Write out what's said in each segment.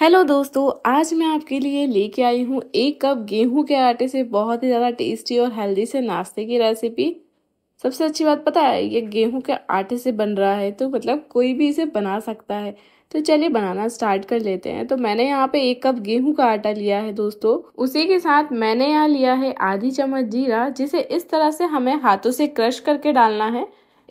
hello दोस्तों आज मैं आपके लिए लेके आई हूँ एक कप गेहूं के आटे से बहुत ही ज़्यादा टेस्टी और हेल्दी से नाश्ते की रेसिपी सबसे अच्छी बात पता है ये गेहूं के आटे से बन रहा है तो मतलब कोई भी इसे बना सकता है तो चलिए बनाना स्टार्ट कर लेते हैं तो मैंने यहाँ पे एक कप गेहूं का आटा लिया है दोस्तों उसी के साथ मैंने यहाँ लिया है आधी चम्मच जीरा जिसे इस तरह से हमें हाथों से क्रश करके डालना है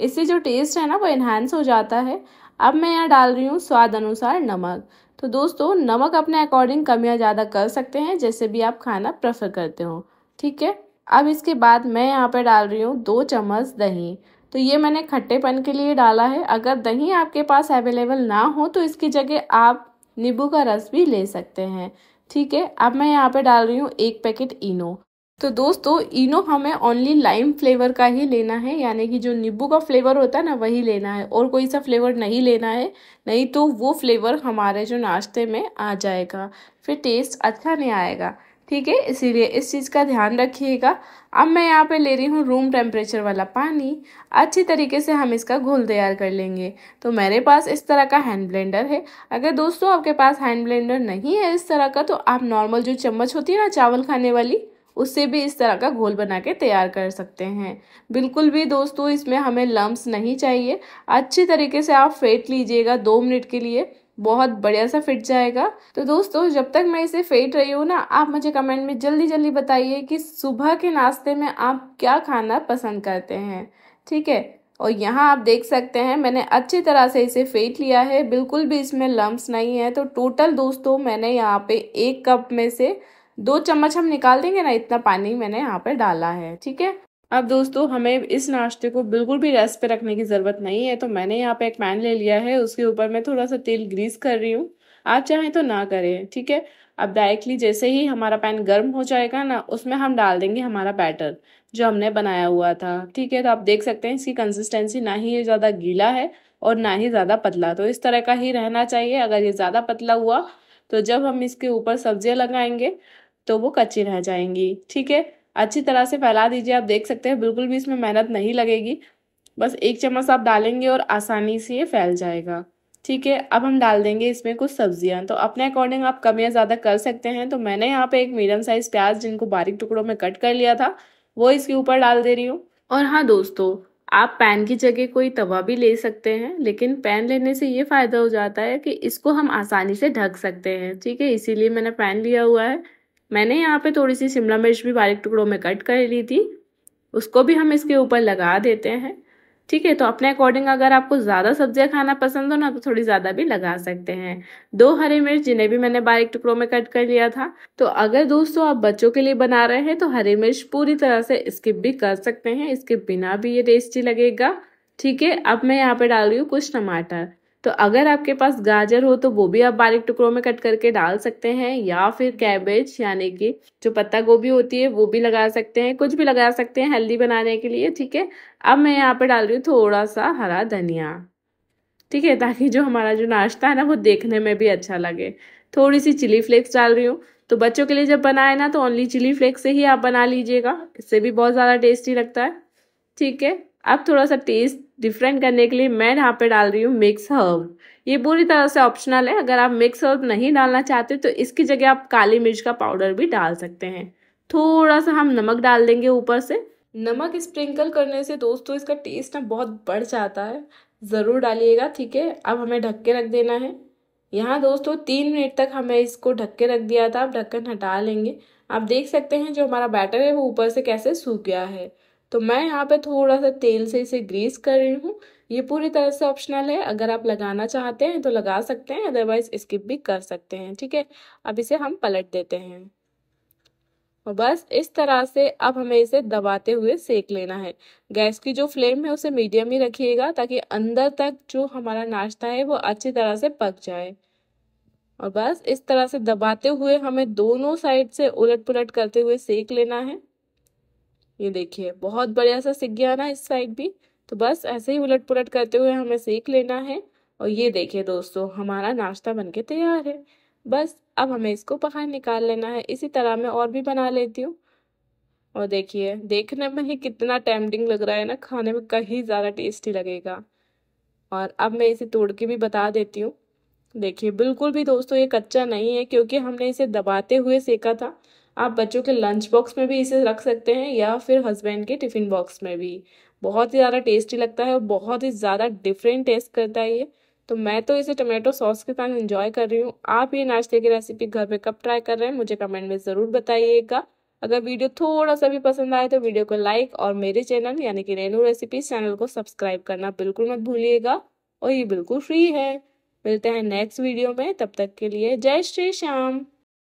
इससे जो टेस्ट है ना वो इन्हांस हो जाता है अब मैं यहाँ डाल रही हूँ स्वाद अनुसार नमक तो दोस्तों नमक अपने अकॉर्डिंग कम या ज़्यादा कर सकते हैं जैसे भी आप खाना प्रेफर करते हो ठीक है अब इसके बाद मैं यहाँ पर डाल रही हूँ दो चम्मच दही तो ये मैंने खट्टेपन के लिए डाला है अगर दही आपके पास अवेलेबल ना हो तो इसकी जगह आप नींबू का रस भी ले सकते हैं ठीक है अब मैं यहाँ पे डाल रही हूँ एक पैकेट इनो तो दोस्तों इनो हमें ओनली लाइम फ्लेवर का ही लेना है यानी कि जो नींबू का फ्लेवर होता है ना वही लेना है और कोई सा फ्लेवर नहीं लेना है नहीं तो वो फ्लेवर हमारे जो नाश्ते में आ जाएगा फिर टेस्ट अच्छा नहीं आएगा ठीक है इसीलिए इस चीज़ का ध्यान रखिएगा अब मैं यहाँ पे ले रही हूँ रूम टेम्परेचर वाला पानी अच्छी तरीके से हम इसका घोल तैयार कर लेंगे तो मेरे पास इस तरह का हैंड ब्लेंडर है अगर दोस्तों आपके पास हैंड ब्लेंडर नहीं है इस तरह का तो आप नॉर्मल जो चम्मच होती है ना चावल खाने वाली उससे भी इस तरह का घोल बना के तैयार कर सकते हैं बिल्कुल भी दोस्तों इसमें हमें लम्ब नहीं चाहिए अच्छी तरीके से आप फेंट लीजिएगा दो मिनट के लिए बहुत बढ़िया सा फिट जाएगा तो दोस्तों जब तक मैं इसे फेंट रही हूँ ना आप मुझे कमेंट में जल्दी जल्दी बताइए कि सुबह के नाश्ते में आप क्या खाना पसंद करते हैं ठीक है और यहाँ आप देख सकते हैं मैंने अच्छी तरह से इसे फेंट लिया है बिल्कुल भी इसमें लम्ब नहीं है तो टोटल दोस्तों मैंने यहाँ पे एक कप में से दो चम्मच हम निकाल देंगे ना इतना पानी मैंने यहाँ पर डाला है ठीक है अब दोस्तों हमें इस नाश्ते को बिल्कुल भी रेस्ट पे रखने की ज़रूरत नहीं है तो मैंने यहाँ पे एक पैन ले लिया है उसके ऊपर मैं थोड़ा सा तेल ग्रीस कर रही हूँ आप चाहें तो ना करें ठीक है अब डायरेक्टली जैसे ही हमारा पैन गर्म हो जाएगा ना उसमें हम डाल देंगे हमारा बैटर जो हमने बनाया हुआ था ठीक है तो आप देख सकते हैं इसकी कंसिस्टेंसी ना ही ये ज़्यादा गीला है और ना ही ज़्यादा पतला तो इस तरह का ही रहना चाहिए अगर ये ज़्यादा पतला हुआ तो जब हम इसके ऊपर सब्जियाँ लगाएंगे तो वो कच्ची रह जाएंगी ठीक है अच्छी तरह से फैला दीजिए आप देख सकते हैं बिल्कुल भी इसमें मेहनत नहीं लगेगी बस एक चम्मच आप डालेंगे और आसानी से ये फैल जाएगा ठीक है अब हम डाल देंगे इसमें कुछ सब्जियां तो अपने अकॉर्डिंग आप कम या ज़्यादा कर सकते हैं तो मैंने यहाँ पे एक मीडियम साइज़ प्याज जिनको बारीक टुकड़ों में कट कर लिया था वो इसके ऊपर डाल दे रही हूँ और हाँ दोस्तों आप पैन की जगह कोई तवा भी ले सकते हैं लेकिन पैन लेने से ये फ़ायदा हो जाता है कि इसको हम आसानी से ढक सकते हैं ठीक है इसीलिए मैंने पैन लिया हुआ है मैंने यहाँ पे थोड़ी सी शिमला मिर्च भी बारीक टुकड़ों में कट कर ली थी उसको भी हम इसके ऊपर लगा देते हैं ठीक है तो अपने अकॉर्डिंग अगर आपको ज़्यादा सब्जियाँ खाना पसंद हो ना तो थोड़ी ज़्यादा भी लगा सकते हैं दो हरी मिर्च जिन्हें भी मैंने बारीक टुकड़ों में कट कर लिया था तो अगर दोस्तों आप बच्चों के लिए बना रहे हैं तो हरी मिर्च पूरी तरह से स्किप भी कर सकते हैं इसके बिना भी ये टेस्टी लगेगा ठीक है अब मैं यहाँ पे डाल रही हूँ कुछ टमाटर तो अगर आपके पास गाजर हो तो वो भी आप बारीक टुकड़ों में कट करके डाल सकते हैं या फिर कैबेज यानी कि जो पत्ता गोभी होती है वो भी लगा सकते हैं कुछ भी लगा सकते हैं हेल्दी बनाने के लिए ठीक है अब मैं यहाँ पर डाल रही हूँ थोड़ा सा हरा धनिया ठीक है ताकि जो हमारा जो नाश्ता है ना वो देखने में भी अच्छा लगे थोड़ी सी चिली फ्लेक्स डाल रही हूँ तो बच्चों के लिए जब बनाए ना तो ओनली चिली फ्लेक्स से ही आप बना लीजिएगा इससे भी बहुत ज़्यादा टेस्टी लगता है ठीक है अब थोड़ा सा टेस्ट डिफरेंट करने के लिए मैं यहाँ पे डाल रही हूँ मिक्स हर्ब ये पूरी तरह से ऑप्शनल है अगर आप मिक्स हर्ब नहीं डालना चाहते तो इसकी जगह आप काली मिर्च का पाउडर भी डाल सकते हैं थोड़ा सा हम नमक डाल देंगे ऊपर से नमक स्प्रिंकल करने से दोस्तों इसका टेस्ट ना बहुत बढ़ जाता है ज़रूर डालिएगा ठीक है अब हमें ढक के रख देना है यहाँ दोस्तों तीन मिनट तक हमें इसको ढक के रख दिया था अब ढक्कन हटा लेंगे आप देख सकते हैं जो हमारा बैटर है वो ऊपर से कैसे सूख गया है तो मैं यहाँ पे थोड़ा सा तेल से इसे ग्रीस कर रही हूँ ये पूरी तरह से ऑप्शनल है अगर आप लगाना चाहते हैं तो लगा सकते हैं अदरवाइज स्किप भी कर सकते हैं ठीक है अब इसे हम पलट देते हैं और बस इस तरह से अब हमें इसे दबाते हुए सेक लेना है गैस की जो फ्लेम है उसे मीडियम ही रखिएगा ताकि अंदर तक जो हमारा नाश्ता है वो अच्छी तरह से पक जाए और बस इस तरह से दबाते हुए हमें दोनों साइड से उलट पुलट करते हुए सेक लेना है ये देखिए बहुत बढ़िया सा सीख गया ना इस साइड भी तो बस ऐसे ही उलट पुलट करते हुए हमें सीख लेना है और ये देखिए दोस्तों हमारा नाश्ता बनके तैयार है बस अब हमें इसको बाहर निकाल लेना है इसी तरह मैं और भी बना लेती हूँ और देखिए देखने में ही कितना टैम्पटिंग लग रहा है ना खाने में कहीं ज़्यादा टेस्टी लगेगा और अब मैं इसे तोड़ के भी बता देती हूँ देखिए बिल्कुल भी दोस्तों ये कच्चा नहीं है क्योंकि हमने इसे दबाते हुए सेका था आप बच्चों के लंच बॉक्स में भी इसे रख सकते हैं या फिर हस्बैंड के टिफ़िन बॉक्स में भी बहुत ही ज़्यादा टेस्टी लगता है और बहुत ही ज़्यादा डिफरेंट टेस्ट करता है ये तो मैं तो इसे टोमेटो सॉस के साथ इन्जॉय कर रही हूँ आप ये नाश्ते की रेसिपी घर पे कब ट्राई कर रहे हैं मुझे कमेंट में ज़रूर बताइएगा अगर वीडियो थोड़ा सा भी पसंद आए तो वीडियो को लाइक और मेरे चैनल यानी कि रेनू रेसिपीज चैनल को सब्सक्राइब करना बिल्कुल मत भूलिएगा और ये बिल्कुल फ्री है मिलते हैं नेक्स्ट वीडियो में तब तक के लिए जय श्री श्याम